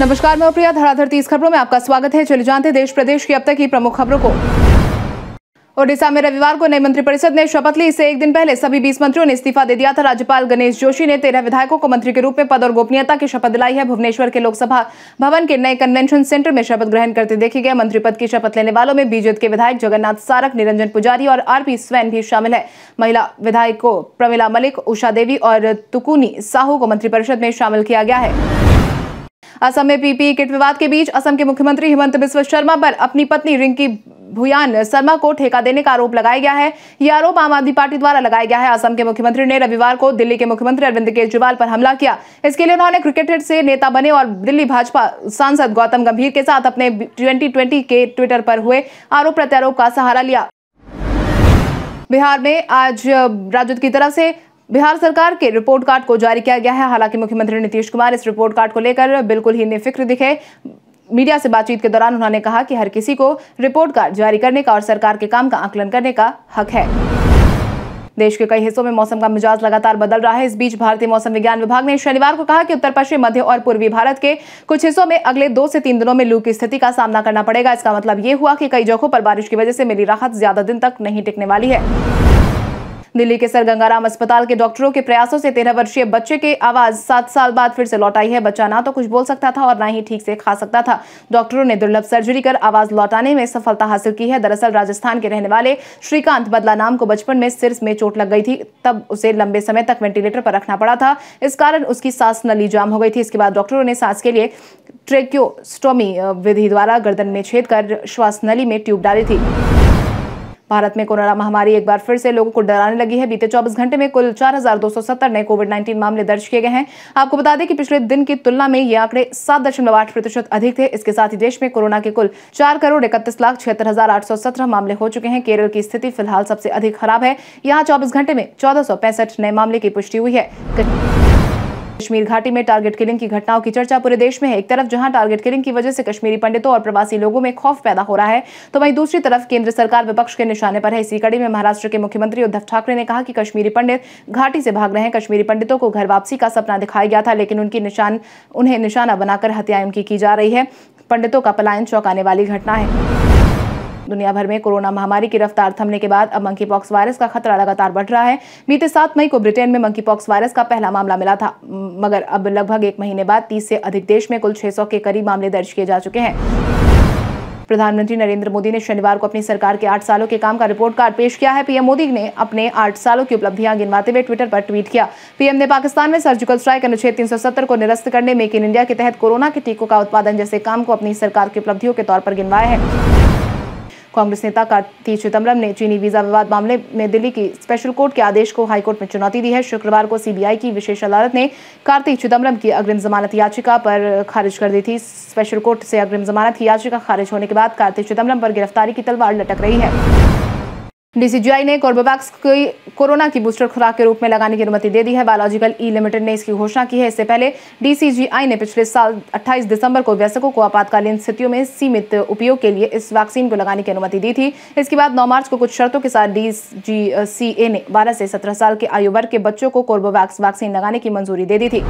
नमस्कार मैं प्रिया धराधर तीस खबरों में आपका स्वागत है चले जानते देश प्रदेश की अब तक की प्रमुख खबरों को ओडिशा में रविवार को नई मंत्रिपरिषद ने शपथ ली इससे एक दिन पहले सभी 20 मंत्रियों ने इस्तीफा दे दिया था राज्यपाल गणेश जोशी ने तेरह विधायकों को मंत्री के रूप में पद और गोपनीयता की शपथ दिलाई है भुवनेश्वर के लोकसभा भवन के नए कन्वेंशन सेंटर में शपथ ग्रहण करते देखे गए मंत्री पद की शपथ लेने वालों में बीजेद के विधायक जगन्नाथ सारक निरंजन पुजारी और आरपी स्वैन भी शामिल है महिला विधायकों प्रमिला मलिक उषा देवी और तुकुनी साहू को मंत्रिपरिषद में शामिल किया गया है असम में पीपीई किट विवाद के बीच असम के मुख्यमंत्री हेमंत बिस्व शर्मा पर अपनी पत्नी रिंकी भुयान शर्मा को ठेका देने का आरोप लगाया गया है यह आरोप आम आदमी पार्टी द्वारा लगाया गया है असम के मुख्यमंत्री ने रविवार को दिल्ली के मुख्यमंत्री अरविंद केजरीवाल पर हमला किया इसके लिए उन्होंने क्रिकेटर से नेता बने और दिल्ली भाजपा सांसद गौतम गंभीर के साथ अपने 2020 के ट्विटर पर हुए आरोप प्रत्यारोप का सहारा लिया बिहार में आज राजद की तरफ से बिहार सरकार के रिपोर्ट कार्ड को जारी किया गया है हालांकि मुख्यमंत्री नीतीश कुमार इस रिपोर्ट कार्ड को लेकर बिल्कुल ही निफिक्र दिखे मीडिया से बातचीत के दौरान उन्होंने कहा कि हर किसी को रिपोर्ट कार्ड जारी करने का और सरकार के काम का आकलन करने का हक है देश के कई हिस्सों में मौसम का मिजाज लगातार बदल रहा है इस बीच भारतीय मौसम विज्ञान विभाग ने शनिवार को कहा कि उत्तर पश्चिम मध्य और पूर्वी भारत के कुछ हिस्सों में अगले दो से तीन दिनों में लू की स्थिति का सामना करना पड़ेगा इसका मतलब यह हुआ कि कई जगहों पर बारिश की वजह से मिली राहत ज्यादा दिन तक नहीं टिकने वाली है दिल्ली के सर गंगाराम अस्पताल के डॉक्टरों के प्रयासों से तेरह वर्षीय बच्चे के आवाज सात साल बाद फिर से लौट आई है बच्चा ना तो कुछ बोल सकता था और ना ही ठीक से खा सकता था डॉक्टरों ने दुर्लभ सर्जरी कर आवाज लौटाने में सफलता हासिल की है दरअसल राजस्थान के रहने वाले श्रीकांत बदला नाम को बचपन में सिर में चोट लग गई थी तब उसे लंबे समय तक वेंटिलेटर पर रखना पड़ा था इस कारण उसकी सांस नली जाम हो गई थी इसके बाद डॉक्टरों ने सांस के लिए ट्रेक्योस्टोमी विधि द्वारा गर्दन में छेद कर श्वास नली में ट्यूब डाली थी भारत में कोरोना महामारी एक बार फिर से लोगों को डराने लगी है बीते 24 घंटे में कुल 4,270 नए कोविड 19 मामले दर्ज किए गए हैं आपको बता दें कि पिछले दिन की तुलना में ये आंकड़े सात दशमलव आठ प्रतिशत अधिक थे इसके साथ ही देश में कोरोना के कुल चार करोड़ इकतीस लाख छिहत्तर हजार आठ सौ सत्रह मामले हो चुके हैं केरल की स्थिति फिलहाल सबसे अधिक खराब है यहाँ चौबीस घंटे में चौदह नए मामले की पुष्टि हुई है कश्मीर घाटी में टारगेट किलिंग की घटनाओं की चर्चा पूरे देश में है एक तरफ जहां टारगेट किलिंग की वजह से कश्मीरी पंडितों और प्रवासी लोगों में खौफ पैदा हो रहा है तो वहीं दूसरी तरफ केंद्र सरकार विपक्ष के निशाने पर है इसी कड़ी में महाराष्ट्र के मुख्यमंत्री उद्धव ठाकरे ने कहा कि कश्मीरी पंडित घाटी से भाग रहे हैं कश्मीरी पंडितों को घर वापसी का सपना दिखाया गया था लेकिन उनकी निशान उन्हें निशाना बनाकर हत्याएं उनकी की जा रही है पंडितों का पलायन चौंकाने वाली घटना है दुनिया भर में कोरोना महामारी की रफ्तार थमने के बाद अब मंकी पॉक्स वायरस का खतरा लगातार बढ़ रहा है बीते सात मई को ब्रिटेन में मंकी पॉक्स वायरस का पहला मामला मिला था मगर अब लगभग एक महीने बाद तीस से अधिक देश में कुल छह के करीब मामले दर्ज किए जा चुके हैं प्रधानमंत्री नरेंद्र मोदी ने शनिवार को अपनी सरकार के आठ सालों के काम का रिपोर्ट कार्ड पेश किया है पीएम मोदी ने अपने आठ सालों की उपलब्धियां गिनवाते हुए ट्विटर पर ट्वीट किया पीएम ने पाकिस्तान में सर्जिकल स्ट्राइक अनुच्छेद 370 को निरस्त करने मेक इन इंडिया के तहत कोरोना के टीकों का उत्पादन जैसे काम को अपनी सरकार की उपलब्धियों के तौर पर गिनवाया है कांग्रेस नेता कार्ति चिदम्बरम ने चीनी वीजा विवाद मामले में दिल्ली की स्पेशल कोर्ट के आदेश को हाईकोर्ट में चुनौती दी है शुक्रवार को सीबीआई की विशेष अदालत ने कार्ति चिदम्बरम की अग्रिम जमानत याचिका पर खारिज कर दी थी स्पेशल कोर्ट से अग्रिम जमानत की याचिका खारिज होने के बाद कार्ति चिदम्बरम पर गिरफ्तारी की तलवार लटक रही है डीसीजीआई ने कोर्बोवैक्स की कोरोना की बूस्टर खुराक के रूप में लगाने की अनुमति दे दी है बायोलॉजिकल ई लिमिटेड ने इसकी घोषणा की है इससे पहले डीसीजीआई ने पिछले साल 28 दिसंबर को व्यसकों को आपातकालीन स्थितियों में सीमित उपयोग के लिए इस वैक्सीन को लगाने की अनुमति दी थी इसके बाद नौ मार्च को कुछ शर्तों के साथ डीजीसीए ने बारह से सत्रह साल के आयु वर्ग के बच्चों को कोर्बोवैक्स वैक्सीन लगाने की मंजूरी दे दी थी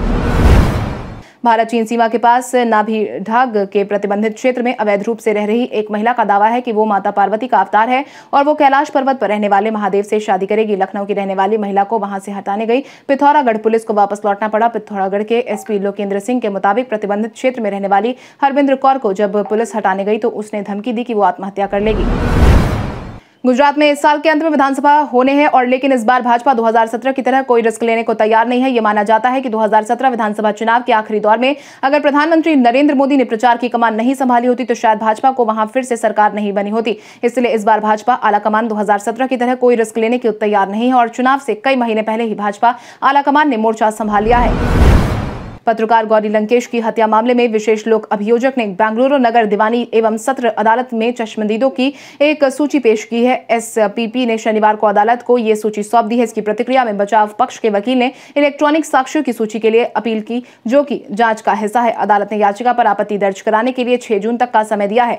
भारत चीन सीमा के पास नाभिढाग के प्रतिबंधित क्षेत्र में अवैध रूप से रह रही एक महिला का दावा है कि वो माता पार्वती का अवतार है और वो कैलाश पर्वत पर रहने वाले महादेव से शादी करेगी लखनऊ की रहने वाली महिला को वहां से हटाने गई पिथौरागढ़ पुलिस को वापस लौटना पड़ा पिथौरागढ़ के एसपी लोकेंद्र सिंह के मुताबिक प्रतिबंधित क्षेत्र में रहने वाली हरविंद्र कौर को जब पुलिस हटाने गई तो उसने धमकी दी कि वो आत्महत्या कर लेगी गुजरात में इस साल के अंत में विधानसभा होने हैं और लेकिन इस बार भाजपा 2017 की तरह कोई रिस्क लेने को तैयार नहीं है यह माना जाता है कि 2017 विधानसभा चुनाव के आखिरी दौर में अगर प्रधानमंत्री नरेंद्र मोदी ने प्रचार की कमान नहीं संभाली होती तो शायद भाजपा को वहां फिर से सरकार नहीं बनी होती इसलिए इस बार भाजपा आलाकमान दो की तरह कोई रिस्क लेने की तैयार नहीं है और चुनाव से कई महीने पहले ही भाजपा आलाकमान ने मोर्चा संभाल लिया है पत्रकार गौरी लंकेश की हत्या मामले में विशेष लोक अभियोजक ने बेंगलुरु नगर दीवानी एवं सत्र अदालत में चश्मदीदों की एक सूची पेश की है एसपीपी ने शनिवार को अदालत को यह सूची सौंप दी है इसकी प्रतिक्रिया में बचाव पक्ष के वकील ने इलेक्ट्रॉनिक साक्ष्यों की सूची के लिए अपील की जो की जांच का हिस्सा है अदालत ने याचिका पर आपत्ति दर्ज कराने के लिए छह जून तक का समय दिया है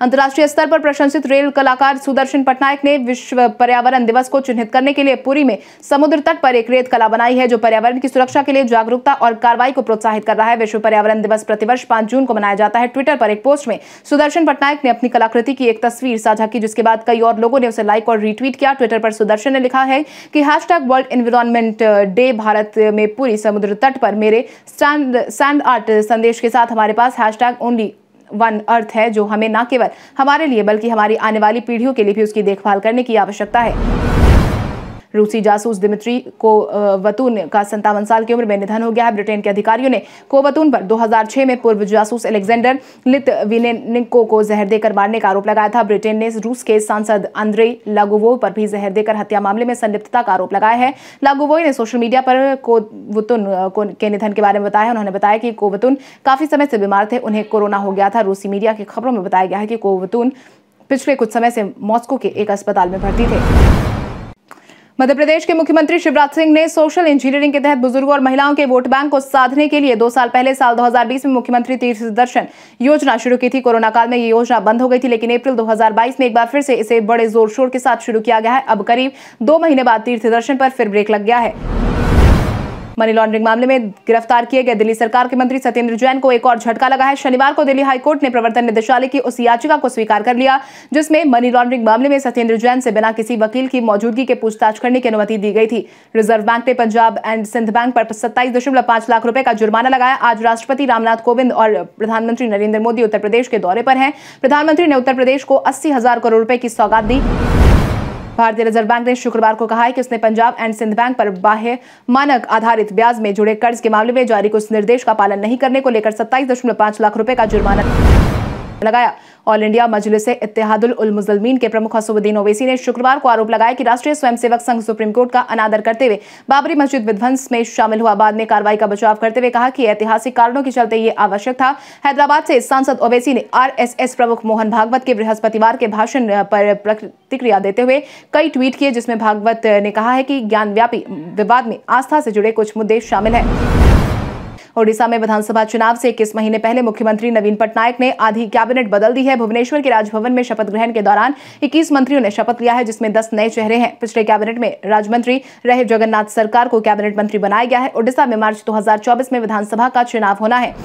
अंतर्राष्ट्रीय स्तर पर प्रशंसित रेल कलाकार सुदर्शन पटनायक ने विश्व पर्यावरण दिवस को चिन्हित करने के लिए पुरी में समुद्र तट पर एक रेत कला बनाई है जो पर्यावरण की सुरक्षा के लिए जागरूकता और कार्रवाई को प्रोत्साहित कर रहा है विश्व पर्यावरण दिवस प्रतिवर्ष पांच जून को मनाया जाता है ट्विटर पर एक पोस्ट में सुदर्शन पटनायक ने अपनी कलाकृति की एक तस्वीर साझा की जिसके बाद कई और लोगों ने उसे लाइक और रिट्वीट किया ट्विटर पर सुदर्शन ने लिखा है कि hash world environment day Bharat में पूरी समुद्र तट पर मेरे सैंड आर्ट संदेश के साथ हमारे पास हैश ओनली वन अर्थ है जो हमें न केवल हमारे लिए बल्कि हमारी आने वाली पीढ़ियों के लिए भी उसकी देखभाल करने की आवश्यकता है रूसी जासूस दिमित्री को वतून का संतावन साल की उम्र में निधन हो गया है ब्रिटेन के अधिकारियों ने कोवतून पर 2006 में पूर्व जासूस एलेक्जेंडर विनेको को जहर देकर मारने का आरोप लगाया था ब्रिटेन ने रूस के सांसद अंद्रे लागोवो पर भी जहर देकर हत्या मामले में संलिप्तता का आरोप लगाया है लागोवो ने सोशल मीडिया पर कोवतुन के निधन के बारे में बताया उन्होंने बताया कि कोवतुन काफी समय से बीमार थे उन्हें कोरोना हो गया था रूसी मीडिया की खबरों में बताया गया है कि कोवतुन पिछले कुछ समय से मॉस्को के एक अस्पताल में भर्ती थे मध्य प्रदेश के मुख्यमंत्री शिवराज सिंह ने सोशल इंजीनियरिंग के तहत बुजुर्गों और महिलाओं के वोट बैंक को साधने के लिए दो साल पहले साल 2020 में मुख्यमंत्री तीर्थ दर्शन योजना शुरू की थी कोरोना काल में ये योजना बंद हो गई थी लेकिन अप्रैल 2022 में एक बार फिर से इसे बड़े जोर शोर के साथ शुरू किया गया है अब करीब दो महीने बाद तीर्थ दर्शन पर फिर ब्रेक लग गया है मनी लॉन्ड्रिंग मामले में गिरफ्तार किए गए दिल्ली सरकार के मंत्री सत्येंद्र जैन को एक और झटका लगा है शनिवार को दिल्ली हाईकोर्ट ने प्रवर्तन निदेशालय की उस याचिका को स्वीकार कर लिया जिसमें मनी लॉन्ड्रिंग मामले में सत्येंद्र जैन से बिना किसी वकील की मौजूदगी के पूछताछ करने की अनुमति दी गई थी रिजर्व बैंक ने पंजाब एंड सिंध बैंक पर सत्ताईस लाख रुपए का जुर्माना लगाया आज राष्ट्रपति रामनाथ कोविंद और प्रधानमंत्री नरेंद्र मोदी उत्तर प्रदेश के दौरे पर हैं प्रधानमंत्री ने उत्तर प्रदेश को अस्सी हजार करोड़ रुपए की सौगात दी भारतीय रिजर्व बैंक ने शुक्रवार को कहा है कि उसने पंजाब एंड सिंध बैंक पर बाह्य मानक आधारित ब्याज में जुड़े कर्ज के मामले में जारी कुछ निर्देश का पालन नहीं करने को लेकर सत्ताईस लाख रुपए का जुर्माना लगाया ऑल इंडिया मजलिस इतिहादुल मुजलमीन के प्रमुख हसुद्दीन ओवैसी ने शुक्रवार को आरोप लगाया कि राष्ट्रीय स्वयंसेवक संघ सुप्रीम कोर्ट का अनादर करते हुए बाबरी मस्जिद विध्वंस में शामिल हुआ बाद में कार्रवाई का बचाव करते हुए कहा कि ऐतिहासिक कारणों के चलते ये आवश्यक था हैदराबाद से सांसद ओवैसी ने आर प्रमुख मोहन भागवत के बृहस्पतिवार के भाषण पर प्रतिक्रिया देते हुए कई ट्वीट किए जिसमें भागवत ने कहा है कि ज्ञान विवाद में आस्था से जुड़े कुछ मुद्दे शामिल है ओडिशा में विधानसभा चुनाव से इक्कीस महीने पहले मुख्यमंत्री नवीन पटनायक ने आधी कैबिनेट बदल दी है भुवनेश्वर के राजभवन में शपथ ग्रहण के दौरान इक्कीस मंत्रियों ने शपथ लिया है जिसमें दस नए चेहरे हैं पिछले कैबिनेट में राज्यमंत्री रहे जगन्नाथ सरकार को कैबिनेट मंत्री बनाया गया है ओडिशा में मार्च दो में विधानसभा का चुनाव होना है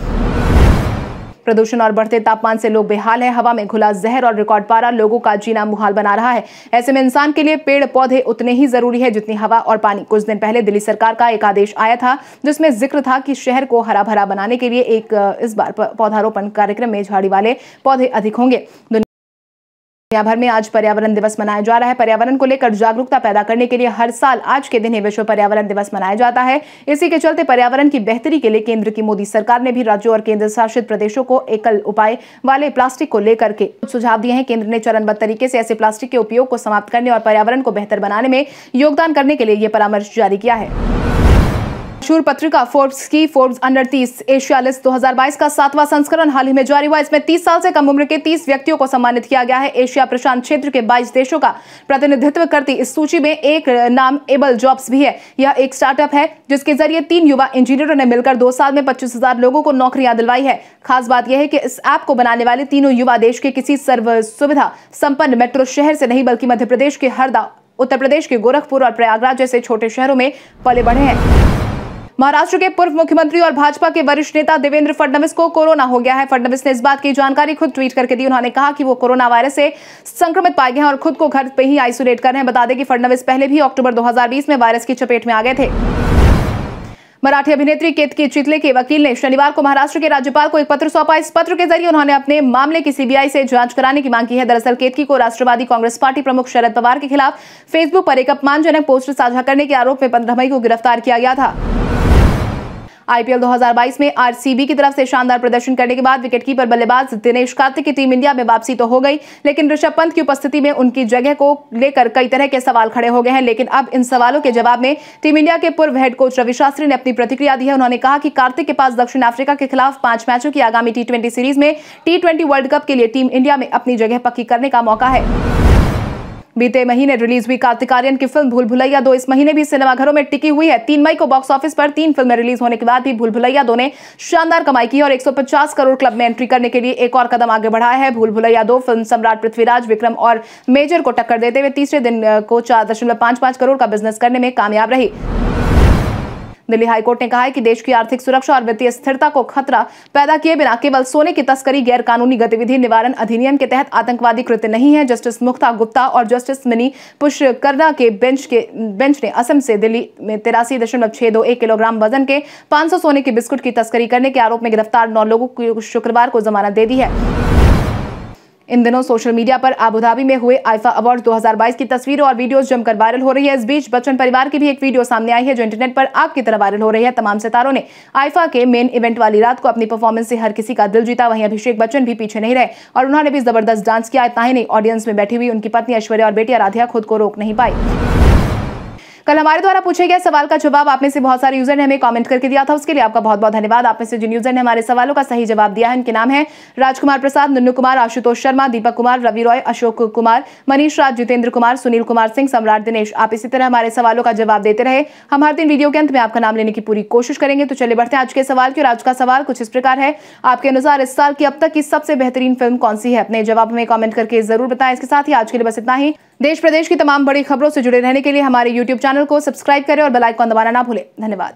प्रदूषण और बढ़ते तापमान से लोग बेहाल है हवा में घुला जहर और रिकॉर्ड पारा लोगों का जीना मुहाल बना रहा है ऐसे में इंसान के लिए पेड़ पौधे उतने ही जरूरी है जितनी हवा और पानी कुछ दिन पहले दिल्ली सरकार का एक आदेश आया था जिसमें जिक्र था कि शहर को हरा भरा बनाने के लिए एक इस बार पौधारोपण कार्यक्रम में झाड़ी वाले पौधे अधिक होंगे दुनिया भर में आज पर्यावरण दिवस मनाया जा रहा है पर्यावरण को लेकर जागरूकता पैदा करने के लिए हर साल आज के दिन ही विश्व पर्यावरण दिवस मनाया जाता है इसी के चलते पर्यावरण की बेहतरी के लिए केंद्र की मोदी सरकार ने भी राज्यों और केंद्र शासित प्रदेशों को एकल उपाय वाले प्लास्टिक को लेकर के सुझाव दिए हैं केंद्र ने चरणबद्ध तरीके से ऐसे प्लास्टिक के उपयोग को समाप्त करने और पर्यावरण को बेहतर बनाने में योगदान करने के लिए यह परामर्श जारी किया है मशहूर पत्रिका फोर्ब्स की फोर्ब्स अंडर 30 एशिया लिस्ट 2022 का सातवां संस्करण हाल ही में जारी हुआ इसमें 30 साल से कम उम्र के 30 व्यक्तियों को सम्मानित किया गया है एशिया प्रशांत क्षेत्र के 22 देशों का प्रतिनिधित्व करती इस सूची में एक नाम एबल जॉब्स भी है यह एक स्टार्टअप है जिसके जरिए तीन युवा इंजीनियरों ने मिलकर दो साल में पच्चीस लोगों को नौकरियां दिलवाई है खास बात यह है कि इस ऐप को बनाने वाले तीनों युवा देश के किसी सर्व सुविधा संपन्न मेट्रो शहर से नहीं बल्कि मध्य प्रदेश के हरदा उत्तर प्रदेश के गोरखपुर और प्रयागराज जैसे छोटे शहरों में पले बढ़े हैं महाराष्ट्र के पूर्व मुख्यमंत्री और भाजपा के वरिष्ठ नेता देवेंद्र फडणवीस को कोरोना हो गया है फडणवीस ने इस बात की जानकारी खुद ट्वीट करके दी उन्होंने कहा कि वो कोरोना वायरस से संक्रमित पाए गए हैं और खुद को घर पर ही आइसोलेट कर रहे हैं बता दें कि फडणवीस पहले भी अक्टूबर 2020 में वायरस की चपेट में आ गए थे मराठी अभिनेत्री केतकी चितले के वकील ने शनिवार को महाराष्ट्र के राज्यपाल को एक पत्र सौंपा इस पत्र के जरिए उन्होंने अपने मामले की सीबीआई से जांच कराने की मांग की है दरअसल केतकी को राष्ट्रवादी कांग्रेस पार्टी प्रमुख शरद पवार के खिलाफ फेसबुक पर एक अपमानजनक पोस्टर साझा करने के आरोप में पंद्रह मई को गिरफ्तार किया गया था आईपीएल 2022 में आरसीबी की तरफ से शानदार प्रदर्शन करने के बाद विकेटकीपर बल्लेबाज दिनेश कार्तिक की टीम इंडिया में वापसी तो हो गई लेकिन ऋषभ पंत की उपस्थिति में उनकी जगह को लेकर कई तरह के सवाल खड़े हो गए हैं लेकिन अब इन सवालों के जवाब में टीम इंडिया के पूर्व हेड कोच रवि शास्त्री ने अपनी प्रतिक्रिया दी है उन्होंने कहा कि कार्तिक के पास दक्षिण अफ्रीका के खिलाफ पांच मैचों की आगामी टी सीरीज में टी वर्ल्ड कप के लिए टीम इंडिया में अपनी जगह पक्की करने का मौका है बीते महीने रिलीज हुई कार्तिक आर्यन की फिल्म भूल भुलैया दो इस महीने भी सिनेमाघरों में टिकी हुई है तीन मई को बॉक्स ऑफिस पर तीन फिल्में रिलीज होने के बाद भी भूल भुलैया दो ने शानदार कमाई की और 150 करोड़ क्लब में एंट्री करने के लिए एक और कदम आगे बढ़ाया है भूल भुलैया दो फिल्म सम्राट पृथ्वीराज विक्रम और मेजर को टक्कर देते हुए तीसरे दिन को चार करोड़ का बिजनेस करने में कामयाब रही दिल्ली हाईकोर्ट ने कहा है कि देश की आर्थिक सुरक्षा और वित्तीय स्थिरता को खतरा पैदा किए बिना केवल सोने की तस्करी गैर कानूनी गतिविधि निवारण अधिनियम के तहत आतंकवादी कृत्य नहीं है जस्टिस मुख्ता गुप्ता और जस्टिस मिनी पुष्करना के बेंच के बेंच ने असम से दिल्ली में तिरासी किलोग्राम वजन के पांच सोने के बिस्कुट की तस्करी करने के आरोप में गिरफ्तार नौ लोगों को शुक्रवार को जमानत दे दी है इन दिनों सोशल मीडिया पर आबुधाबी में हुए आइफा अवार्ड 2022 की तस्वीरों और वीडियोस जमकर वायरल हो रही है इस बीच बच्चन परिवार की भी एक वीडियो सामने आई है जो इंटरनेट पर आग की तरह वायरल हो रही है तमाम सितारों ने आइफा के मेन इवेंट वाली रात को अपनी परफॉर्मेंस से हर किसी का दिल जीता वहीं अभिषेक बच्चन भी पीछे नहीं रहे और उन्होंने भी जबरदस्त डांस किया इतना ही नहीं ऑडियंस में बैठी हुई उनकी पत्नी ऐश्वर्या और बेटी आराध्या खुद को रोक नहीं पाई कल हमारे द्वारा पूछे गए सवाल का जवाब आप में से बहुत सारे यूजर ने हमें कॉमेंट करके दिया था उसके लिए आपका बहुत बहुत धन्यवाद आप में से जिन यूजर ने हमारे सवालों का सही जवाब दिया है उनके नाम है राजकुमार प्रसाद नन्नू कुमार आशुतोष शर्मा दीपक कुमार रवि रॉय अशोक कुमार मनीष राज जितेंद्र कुमार सुनील कुमार सिंह सम्राट दिनेश आप इसी तरह हमारे सवालों का जवाब देते रहे हम हर दिन वीडियो के अंत में आपका नाम लेने की पूरी कोशिश करेंगे तो चले बढ़ते हैं आज के सवाल की और आज का सवाल कुछ इस प्रकार है आपके अनुसार इस साल की अब तक की सबसे बेहतरीन फिल्म कौन सी है अपने जवाब हमें कॉमेंट करके जरूर बताएं इसके साथ ही आज के लिए बस इतना ही देश प्रदेश की तमाम बड़ी खबरों से जुड़े रहने के लिए हमारे यूट्यूब चैनल को सब्सक्राइब करें और बेलाइकॉन दबाना ना भूलें धन्यवाद